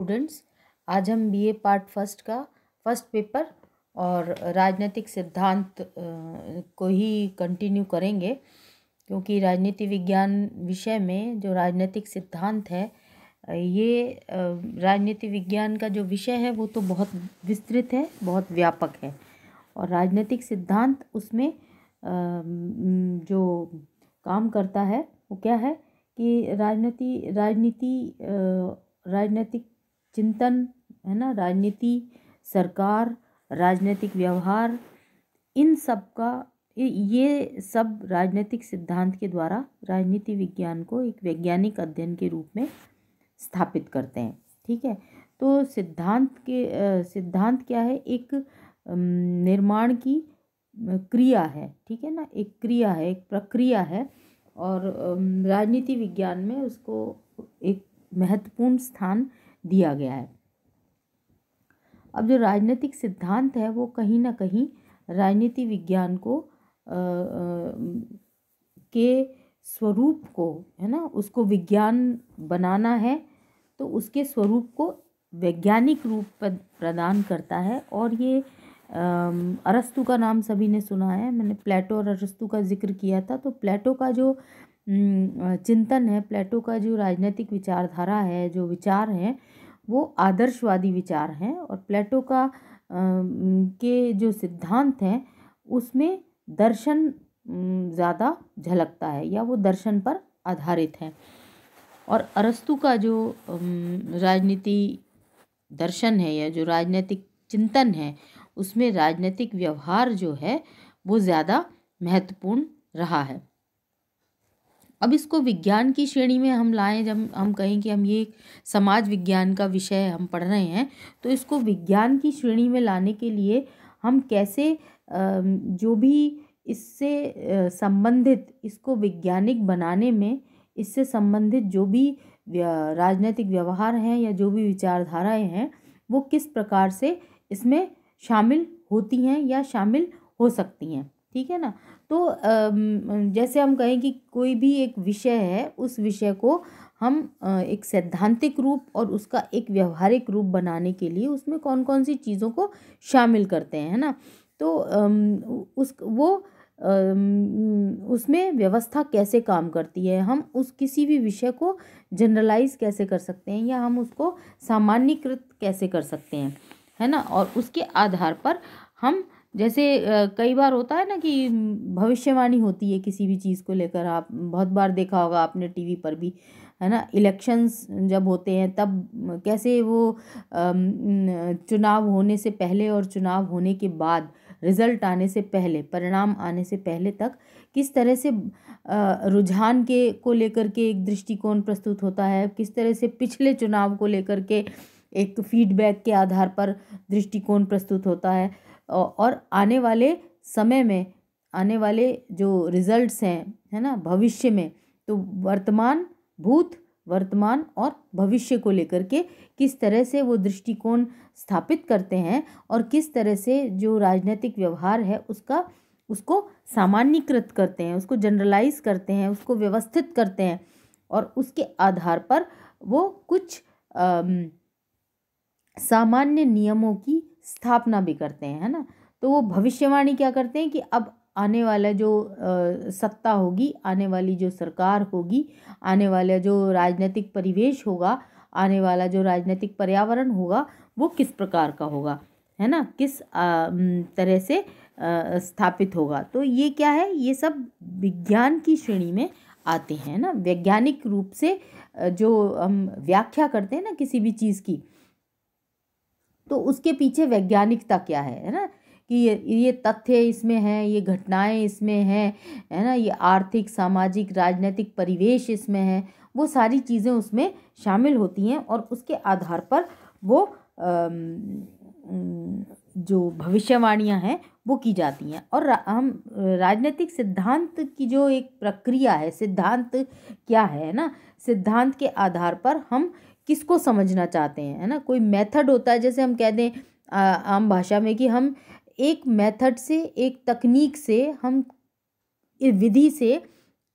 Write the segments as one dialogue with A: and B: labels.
A: students आज हम BA part first का फर्स्ट पेपर और राजनीतिक सिद्धांत को ही कंटिन्यू करेंगे क्योंकि राजनीति विज्ञान विषय में जो राजनीतिक सिद्धांत है ये राजनीति विज्ञान का जो विषय है वो तो बहुत विस्तृत है बहुत व्यापक है और राजनीतिक सिद्धांत उसमें जो काम करता है वो क्या है कि राजनीति राजनीति राजनीतिक चिंतन है ना राजनीति सरकार राजनीतिक व्यवहार इन सब का ये सब राजनीतिक सिद्धांत के द्वारा राजनीति विज्ञान को एक वैज्ञानिक अध्ययन के रूप में स्थापित करते हैं ठीक है तो सिद्धांत के सिद्धांत क्या है एक निर्माण की क्रिया है ठीक है ना एक क्रिया है एक प्रक्रिया है और राजनीति विज्ञान में उसको एक महत्वपूर्ण स्थान दिया गया है अब जो राजनीतिक सिद्धांत है वो कहीं ना कहीं राजनीति विज्ञान को आ, के स्वरूप को है ना उसको विज्ञान बनाना है तो उसके स्वरूप को वैज्ञानिक रूप प्रदान करता है और ये अरस्तु का नाम सभी ने सुना है मैंने प्लेटो और अरस्तु का जिक्र किया था तो प्लेटो का जो हम्म, चिंतन है प्लेटो का जो राजनीतिक विचारधारा है जो विचार हैं वो आदर्शवादी विचार हैं और प्लेटो का के जो सिद्धांत हैं उसमें दर्शन ज़्यादा झलकता है या वो दर्शन पर आधारित है और अरस्तु का जो राजनीति दर्शन है या जो राजनीतिक चिंतन है उसमें राजनीतिक व्यवहार जो है वो ज़्यादा महत्वपूर्ण रहा है अब इसको विज्ञान की श्रेणी में हम लाएं जब हम कहें कि हम ये समाज विज्ञान का विषय हम पढ़ रहे हैं तो इसको विज्ञान की श्रेणी में लाने के लिए हम कैसे जो भी इससे संबंधित इसको वैज्ञानिक बनाने में इससे संबंधित जो भी राजनीतिक व्यवहार हैं या जो भी विचारधाराएं हैं वो किस प्रकार से इसमें शामिल होती हैं या शामिल हो सकती हैं ठीक है ना तो जैसे हम कहें कि कोई भी एक विषय है उस विषय को हम एक सैद्धांतिक रूप और उसका एक व्यवहारिक रूप बनाने के लिए उसमें कौन कौन सी चीज़ों को शामिल करते हैं है ना तो उस वो उसमें व्यवस्था कैसे काम करती है हम उस किसी भी विषय को जनरलाइज कैसे कर सकते हैं या हम उसको सामान्यकृत कैसे कर सकते हैं है ना और उसके आधार पर हम जैसे कई बार होता है ना कि भविष्यवाणी होती है किसी भी चीज़ को लेकर आप बहुत बार देखा होगा आपने टीवी पर भी है ना इलेक्शंस जब होते हैं तब कैसे वो चुनाव होने से पहले और चुनाव होने के बाद रिज़ल्ट आने से पहले परिणाम आने से पहले तक किस तरह से रुझान के को लेकर के एक दृष्टिकोण प्रस्तुत होता है किस तरह से पिछले चुनाव को लेकर के एक फीडबैक के आधार पर दृष्टिकोण प्रस्तुत होता है और आने वाले समय में आने वाले जो रिजल्ट्स हैं है ना भविष्य में तो वर्तमान भूत वर्तमान और भविष्य को लेकर के किस तरह से वो दृष्टिकोण स्थापित करते हैं और किस तरह से जो राजनीतिक व्यवहार है उसका उसको सामान्यकृत करते हैं उसको जनरलाइज करते हैं उसको व्यवस्थित करते हैं और उसके आधार पर वो कुछ आ, सामान्य नियमों की स्थापना भी करते हैं है ना तो वो भविष्यवाणी क्या करते हैं कि अब आने वाला जो सत्ता होगी आने वाली जो सरकार होगी आने वाला जो राजनीतिक परिवेश होगा आने वाला जो राजनीतिक पर्यावरण होगा वो किस प्रकार का होगा है ना किस तरह से स्थापित होगा तो ये क्या है ये सब विज्ञान की श्रेणी में आते हैं ना वैज्ञानिक रूप से जो हम व्याख्या करते हैं ना किसी भी चीज़ की तो उसके पीछे वैज्ञानिकता क्या है है ना कि ये ये तथ्य इसमें हैं ये घटनाएं इसमें हैं है ना ये आर्थिक सामाजिक राजनीतिक परिवेश इसमें है वो सारी चीज़ें उसमें शामिल होती हैं और उसके आधार पर वो जो भविष्यवाणियां हैं वो की जाती हैं और हम राजनीतिक सिद्धांत की जो एक प्रक्रिया है सिद्धांत क्या है ना सिद्धांत के आधार पर हम किसको समझना चाहते हैं है ना कोई मेथड होता है जैसे हम कह दें आम भाषा में कि हम एक मेथड से एक तकनीक से हम विधि से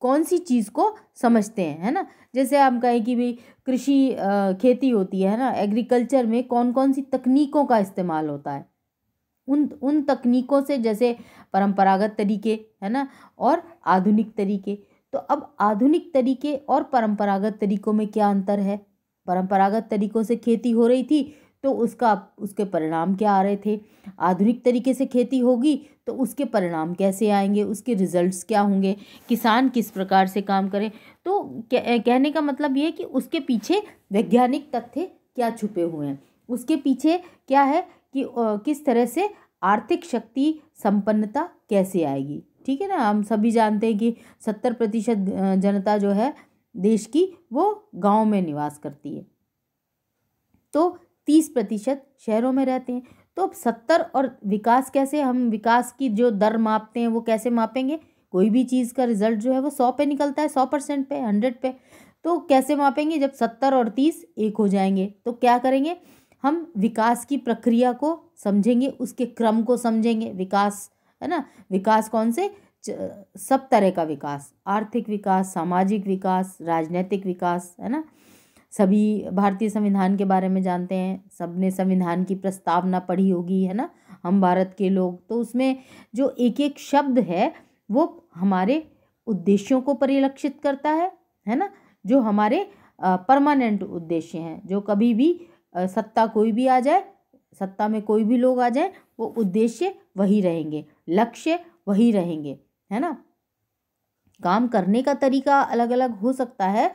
A: कौन सी चीज़ को समझते हैं है ना जैसे हम कहें कि भाई कृषि खेती होती है ना एग्रीकल्चर में कौन कौन सी तकनीकों का इस्तेमाल होता है उन उन तकनीकों से जैसे परंपरागत तरीके है ना और आधुनिक तरीके तो अब आधुनिक तरीके और परंपरागत तरीकों में क्या अंतर है परंपरागत तरीक़ों से खेती हो रही थी तो उसका उसके परिणाम क्या आ रहे थे आधुनिक तरीके से खेती होगी तो उसके परिणाम कैसे आएंगे उसके रिजल्ट्स क्या होंगे किसान किस प्रकार से काम करें तो कहने का मतलब ये कि उसके पीछे वैज्ञानिक तथ्य क्या छुपे हुए हैं उसके पीछे क्या है कि किस तरह से आर्थिक शक्ति संपन्नता कैसे आएगी ठीक है ना हम सभी जानते हैं कि सत्तर प्रतिशत जनता जो है देश की वो गांव में निवास करती है तो तीस प्रतिशत शहरों में रहते हैं तो अब सत्तर और विकास कैसे हम विकास की जो दर मापते हैं वो कैसे मापेंगे कोई भी चीज़ का रिजल्ट जो है वो सौ पे निकलता है सौ परसेंट पे हंड्रेड पे तो कैसे मापेंगे जब सत्तर और तीस एक हो जाएंगे तो क्या करेंगे हम विकास की प्रक्रिया को समझेंगे उसके क्रम को समझेंगे विकास है ना विकास कौन से सब तरह का विकास आर्थिक विकास सामाजिक विकास राजनैतिक विकास है ना सभी भारतीय संविधान के बारे में जानते हैं सबने संविधान की प्रस्तावना पढ़ी होगी है ना हम भारत के लोग तो उसमें जो एक एक शब्द है वो हमारे उद्देश्यों को परिलक्षित करता है है ना जो हमारे परमानेंट उद्देश्य हैं जो कभी भी सत्ता कोई भी आ जाए सत्ता में कोई भी लोग आ जाए वो उद्देश्य वही रहेंगे लक्ष्य वही रहेंगे है ना काम करने का तरीका अलग अलग हो सकता है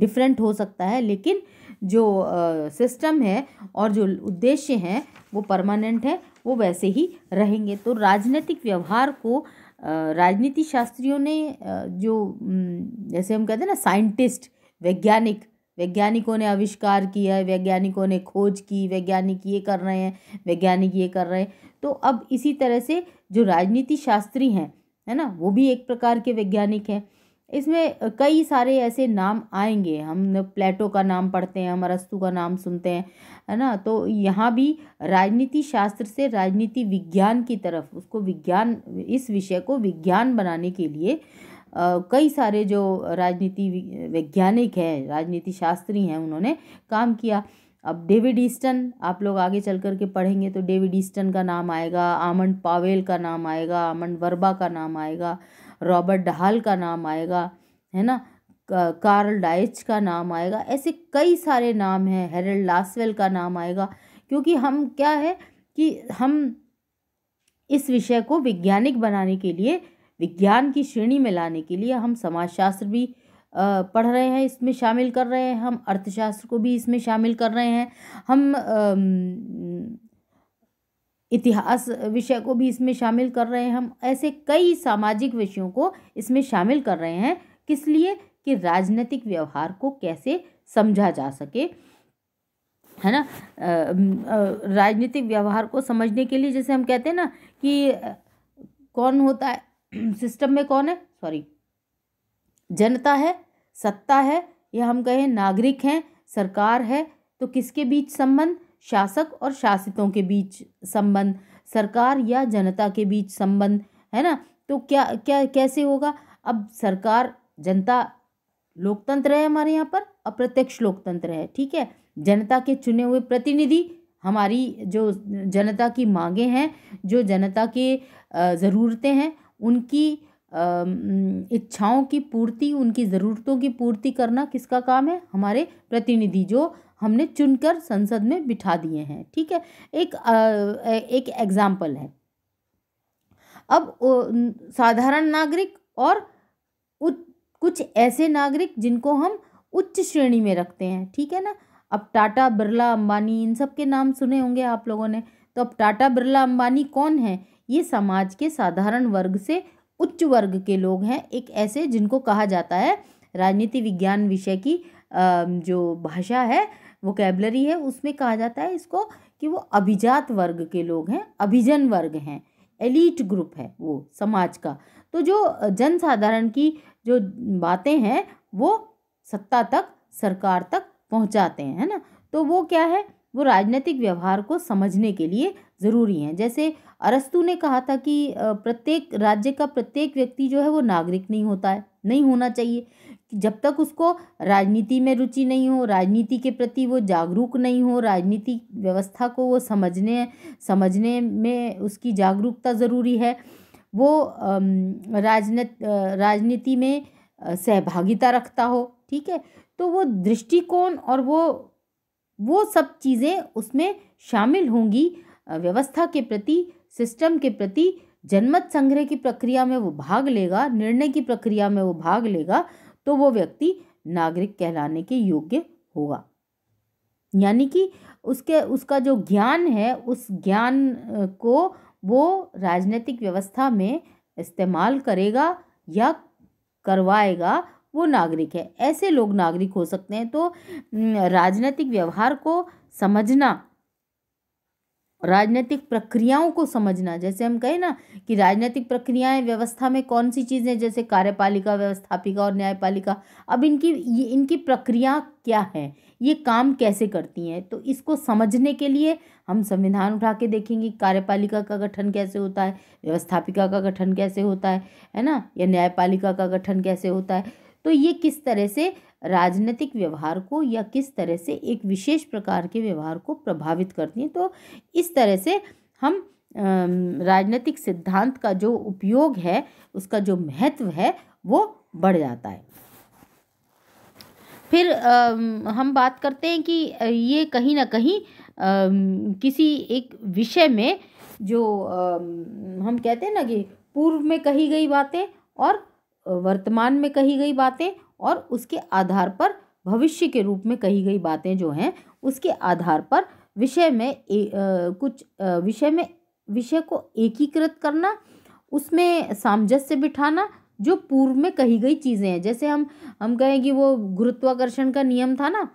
A: डिफरेंट हो सकता है लेकिन जो सिस्टम है और जो उद्देश्य हैं वो परमानेंट है वो वैसे ही रहेंगे तो राजनीतिक व्यवहार को राजनीति शास्त्रियों ने जो जैसे हम कहते हैं ना साइंटिस्ट वैज्ञानिक वैज्ञानिकों ने आविष्कार किया है वैज्ञानिकों ने खोज की वैज्ञानिक ये कर रहे हैं वैज्ञानिक ये कर रहे हैं तो अब इसी तरह से जो राजनीति शास्त्री हैं है ना वो भी एक प्रकार के वैज्ञानिक हैं इसमें कई सारे ऐसे नाम आएंगे हम प्लेटो का नाम पढ़ते हैं हम अरस्तु का नाम सुनते हैं है ना तो यहाँ भी राजनीति शास्त्र से राजनीति विज्ञान की तरफ उसको विज्ञान इस विषय को विज्ञान बनाने के लिए कई सारे जो राजनीति वैज्ञानिक हैं राजनीति शास्त्री हैं उन्होंने काम किया अब डेविड ईस्टन आप लोग आगे चल कर के पढ़ेंगे तो डेविड ईस्टन का नाम आएगा आमंड पावेल का नाम आएगा आमंड वर्बा का नाम आएगा रॉबर्ट डहाल का नाम आएगा है ना कार्ल डाइच का नाम आएगा ऐसे कई सारे नाम हैं हेरल्ड लासवेल का नाम आएगा क्योंकि हम क्या है कि हम इस विषय को वैज्ञानिक बनाने के लिए विज्ञान की श्रेणी में लाने के लिए हम समाजशास्त्र भी पढ़ रहे हैं इसमें शामिल कर रहे हैं हम अर्थशास्त्र को भी इसमें शामिल कर रहे हैं हम इतिहास विषय को भी इसमें शामिल कर रहे हैं हम ऐसे कई सामाजिक विषयों को इसमें शामिल कर रहे हैं किस लिए कि राजनीतिक व्यवहार को कैसे समझा जा सके है ना राजनीतिक व्यवहार को समझने के लिए जैसे हम कहते हैं ना कि कौन होता है सिस्टम में कौन है सॉरी जनता है सत्ता है या हम कहें नागरिक हैं सरकार है तो किसके बीच संबंध शासक और शासितों के बीच संबंध सरकार या जनता के बीच संबंध है ना तो क्या क्या कैसे होगा अब सरकार जनता लोकतंत्र है हमारे यहाँ पर अप्रत्यक्ष लोकतंत्र है ठीक है जनता के चुने हुए प्रतिनिधि हमारी जो जनता की मांगे हैं जो जनता के ज़रूरतें हैं उनकी इच्छाओं की पूर्ति उनकी ज़रूरतों की पूर्ति करना किसका काम है हमारे प्रतिनिधि जो हमने चुनकर संसद में बिठा दिए हैं ठीक है एक एक एग्जाम्पल है अब साधारण नागरिक और उच कुछ ऐसे नागरिक जिनको हम उच्च श्रेणी में रखते हैं ठीक है ना अब टाटा बिरला अंबानी इन सब के नाम सुने होंगे आप लोगों ने तो अब टाटा बिरला अंबानी कौन है ये समाज के साधारण वर्ग से उच्च वर्ग के लोग हैं एक ऐसे जिनको कहा जाता है राजनीति विज्ञान विषय की जो भाषा है वो कैबलरी है उसमें कहा जाता है इसको कि वो अभिजात वर्ग के लोग हैं अभिजन वर्ग हैं एलिट ग्रुप है वो समाज का तो जो जन साधारण की जो बातें हैं वो सत्ता तक सरकार तक पहुंचाते हैं है ना तो वो क्या है वो राजनीतिक व्यवहार को समझने के लिए ज़रूरी हैं जैसे अरस्तु ने कहा था कि प्रत्येक राज्य का प्रत्येक व्यक्ति जो है वो नागरिक नहीं होता है नहीं होना चाहिए जब तक उसको राजनीति में रुचि नहीं हो राजनीति के प्रति वो जागरूक नहीं हो राजनीति व्यवस्था को वो समझने समझने में उसकी जागरूकता ज़रूरी है वो राजनीत राजनीति में सहभागिता रखता हो ठीक है तो वो दृष्टिकोण और वो वो सब चीज़ें उसमें शामिल होंगी व्यवस्था के प्रति सिस्टम के प्रति जनमत संग्रह की प्रक्रिया में वो भाग लेगा निर्णय की प्रक्रिया में वो भाग लेगा तो वो व्यक्ति नागरिक कहलाने के योग्य होगा यानी कि उसके उसका जो ज्ञान है उस ज्ञान को वो राजनीतिक व्यवस्था में इस्तेमाल करेगा या करवाएगा वो नागरिक है ऐसे लोग नागरिक हो सकते हैं तो राजनीतिक व्यवहार को समझना राजनीतिक प्रक्रियाओं को समझना जैसे हम कहें ना कि राजनीतिक प्रक्रियाएं व्यवस्था में कौन सी चीज़ें जैसे कार्यपालिका व्यवस्थापिका और न्यायपालिका अब इनकी ये इनकी प्रक्रिया क्या है ये काम कैसे करती हैं तो इसको समझने के लिए हम संविधान उठा के देखेंगे कार्यपालिका का गठन कैसे होता है व्यवस्थापिका का गठन कैसे होता है है ना या न्यायपालिका का गठन कैसे होता है तो ये किस तरह से राजनीतिक व्यवहार को या किस तरह से एक विशेष प्रकार के व्यवहार को प्रभावित करती हैं तो इस तरह से हम राजनीतिक सिद्धांत का जो उपयोग है उसका जो महत्व है वो बढ़ जाता है फिर आ, हम बात करते हैं कि ये कहीं ना कहीं आ, किसी एक विषय में जो आ, हम कहते हैं ना कि पूर्व में कही गई बातें और वर्तमान में कही गई बातें और उसके आधार पर भविष्य के रूप में कही गई बातें जो हैं उसके आधार पर विषय में ए, आ, कुछ विषय में विषय को एकीकृत करना उसमें सामंजस्य बिठाना जो पूर्व में कही गई चीज़ें हैं जैसे हम हम कहें कि वो गुरुत्वाकर्षण का नियम था ना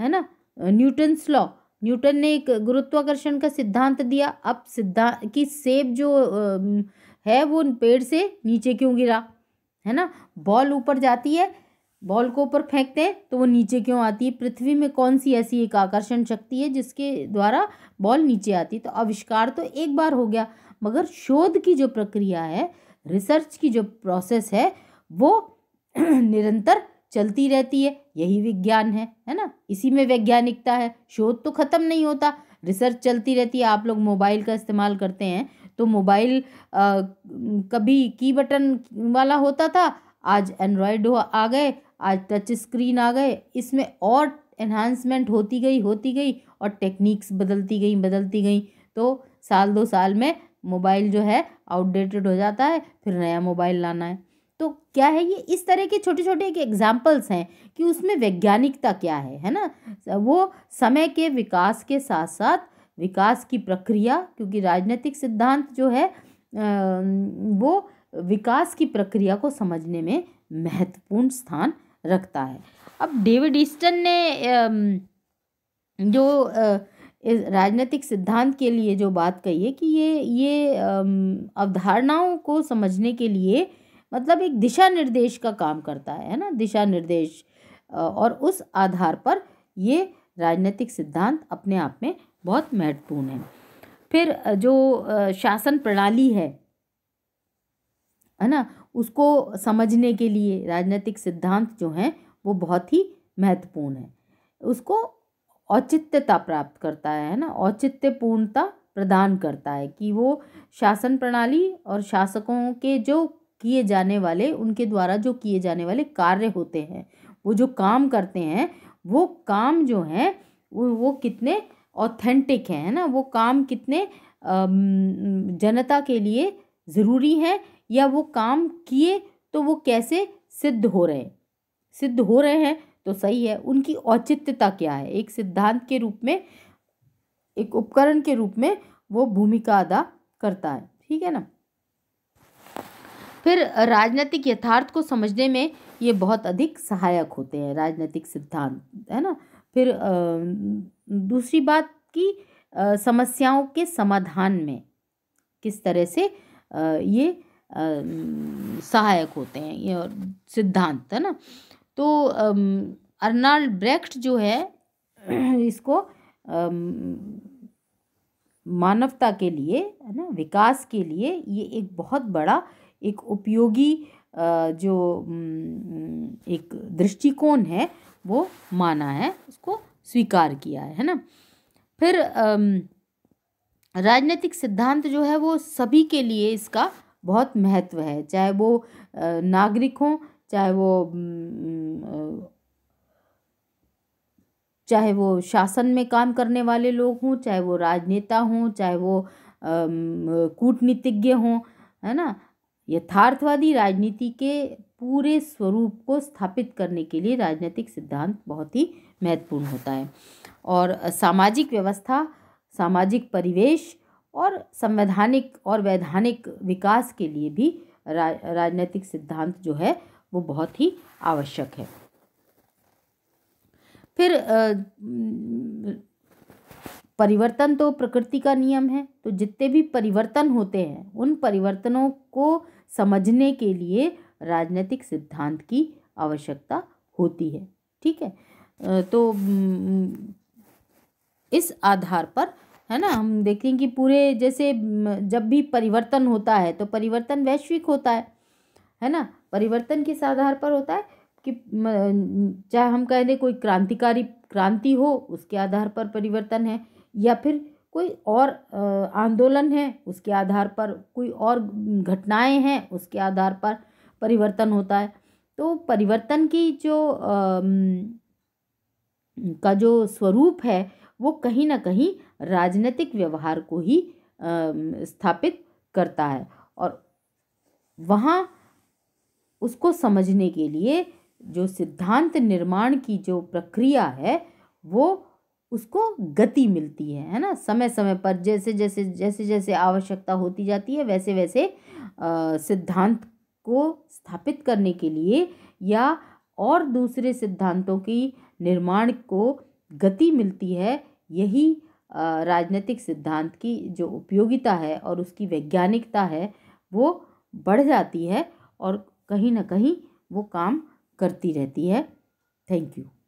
A: है ना न्यूटन्स लॉ न्यूटन ने एक गुरुत्वाकर्षण का सिद्धांत दिया अब सिद्धांत कि सेब जो है वो पेड़ से नीचे क्यों गिरा है ना बॉल ऊपर जाती है बॉल को ऊपर फेंकते हैं तो वो नीचे क्यों आती है पृथ्वी में कौन सी ऐसी एक आकर्षण शक्ति है जिसके द्वारा बॉल नीचे आती है तो आविष्कार तो एक बार हो गया मगर शोध की जो प्रक्रिया है रिसर्च की जो प्रोसेस है वो निरंतर चलती रहती है यही विज्ञान है है ना इसी में वैज्ञानिकता है शोध तो ख़त्म नहीं होता रिसर्च चलती रहती है आप लोग मोबाइल का इस्तेमाल करते हैं तो मोबाइल कभी की बटन वाला होता था आज एंड्रॉयड आ गए आज टच स्क्रीन आ गए इसमें और इन्हांसमेंट होती गई होती गई और टेक्निक्स बदलती गई बदलती गई तो साल दो साल में मोबाइल जो है आउटडेटेड हो जाता है फिर नया मोबाइल लाना है तो क्या है ये इस तरह के छोटे छोटे एक एग्जाम्पल्स हैं कि उसमें वैज्ञानिकता क्या है है ना वो समय के विकास के साथ साथ विकास की प्रक्रिया क्योंकि राजनीतिक सिद्धांत जो है वो विकास की प्रक्रिया को समझने में महत्वपूर्ण स्थान रखता है अब डेविड ईस्टन ने जो राजनीतिक सिद्धांत के लिए जो बात कही है कि ये ये अवधारणाओं को समझने के लिए मतलब एक दिशा निर्देश का काम करता है ना दिशा निर्देश और उस आधार पर ये राजनीतिक सिद्धांत अपने आप में बहुत महत्वपूर्ण है फिर जो शासन प्रणाली है है ना उसको समझने के लिए राजनीतिक सिद्धांत जो हैं वो बहुत ही महत्वपूर्ण है उसको औचित्यता प्राप्त करता है ना औचित्यपूर्णता प्रदान करता है कि वो शासन प्रणाली और शासकों के जो किए जाने वाले उनके द्वारा जो किए जाने वाले कार्य होते हैं वो जो काम करते हैं वो काम जो हैं वो, वो कितने ऑथेंटिक हैं है ना वो काम कितने जनता के लिए ज़रूरी हैं या वो काम किए तो वो कैसे सिद्ध हो रहे हैं सिद्ध हो रहे हैं तो सही है उनकी औचित्यता क्या है एक सिद्धांत के रूप में एक उपकरण के रूप में वो भूमिका अदा करता है ठीक है ना फिर राजनीतिक यथार्थ को समझने में ये बहुत अधिक सहायक होते हैं राजनीतिक सिद्धांत है ना फिर दूसरी बात की समस्याओं के समाधान में किस तरह से ये सहायक होते हैं ये सिद्धांत है ना तो अर्नाल्ड ब्रेक्ट जो है इसको मानवता के लिए है ना विकास के लिए ये एक बहुत बड़ा एक उपयोगी जो एक दृष्टिकोण है वो माना है उसको स्वीकार किया है है ना फिर राजनीतिक सिद्धांत जो है वो सभी के लिए इसका बहुत महत्व है चाहे वो नागरिक हों चाहे वो चाहे वो शासन में काम करने वाले लोग हों चाहे वो राजनेता हों चाहे वो कूटनीतिज्ञ हों है ना यथार्थवादी राजनीति के पूरे स्वरूप को स्थापित करने के लिए राजनीतिक सिद्धांत बहुत ही महत्वपूर्ण होता है और सामाजिक व्यवस्था सामाजिक परिवेश और संवैधानिक और वैधानिक विकास के लिए भी रा, राजनीतिक सिद्धांत जो है वो बहुत ही आवश्यक है फिर परिवर्तन तो प्रकृति का नियम है तो जितने भी परिवर्तन होते हैं उन परिवर्तनों को समझने के लिए राजनीतिक सिद्धांत की आवश्यकता होती है ठीक है तो इस आधार पर है ना हम देखें कि पूरे जैसे जब भी परिवर्तन होता है तो परिवर्तन वैश्विक होता है है ना परिवर्तन किस आधार पर होता है कि चाहे हम कह दें कोई क्रांतिकारी क्रांति हो उसके आधार पर परिवर्तन है या फिर कोई और आंदोलन है उसके आधार पर कोई और घटनाएं हैं उसके आधार पर परिवर्तन होता है तो परिवर्तन की जो आ, का जो स्वरूप है वो कहीं ना कहीं राजनीतिक व्यवहार को ही स्थापित करता है और वहाँ उसको समझने के लिए जो सिद्धांत निर्माण की जो प्रक्रिया है वो उसको गति मिलती है है ना समय समय पर जैसे जैसे जैसे जैसे आवश्यकता होती जाती है वैसे वैसे सिद्धांत को स्थापित करने के लिए या और दूसरे सिद्धांतों की निर्माण को गति मिलती है यही राजनीतिक सिद्धांत की जो उपयोगिता है और उसकी वैज्ञानिकता है वो बढ़ जाती है और कहीं ना कहीं वो काम करती रहती है थैंक यू